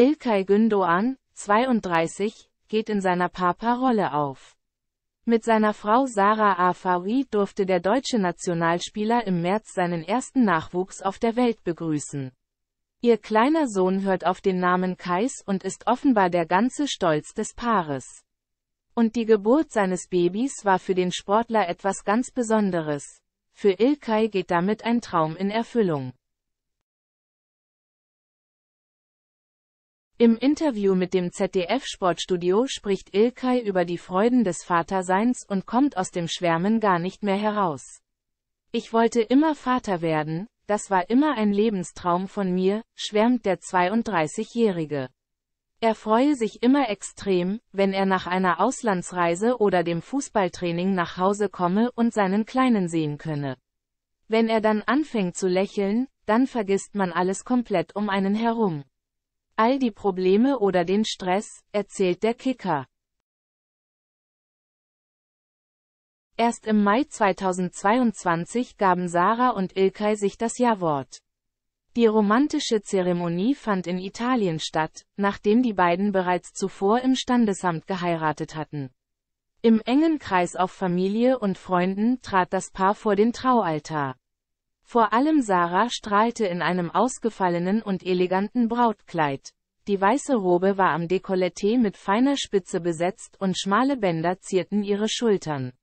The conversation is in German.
Ilkay Gündoğan, 32, geht in seiner Papa-Rolle auf. Mit seiner Frau Sarah Afawi durfte der deutsche Nationalspieler im März seinen ersten Nachwuchs auf der Welt begrüßen. Ihr kleiner Sohn hört auf den Namen Kais und ist offenbar der ganze Stolz des Paares. Und die Geburt seines Babys war für den Sportler etwas ganz Besonderes. Für Ilkay geht damit ein Traum in Erfüllung. Im Interview mit dem ZDF-Sportstudio spricht Ilkay über die Freuden des Vaterseins und kommt aus dem Schwärmen gar nicht mehr heraus. Ich wollte immer Vater werden, das war immer ein Lebenstraum von mir, schwärmt der 32-Jährige. Er freue sich immer extrem, wenn er nach einer Auslandsreise oder dem Fußballtraining nach Hause komme und seinen Kleinen sehen könne. Wenn er dann anfängt zu lächeln, dann vergisst man alles komplett um einen herum all die Probleme oder den Stress, erzählt der Kicker. Erst im Mai 2022 gaben Sarah und Ilkay sich das Ja-Wort. Die romantische Zeremonie fand in Italien statt, nachdem die beiden bereits zuvor im Standesamt geheiratet hatten. Im engen Kreis auf Familie und Freunden trat das Paar vor den Traualtar. Vor allem Sarah strahlte in einem ausgefallenen und eleganten Brautkleid. Die weiße Robe war am Dekolleté mit feiner Spitze besetzt und schmale Bänder zierten ihre Schultern.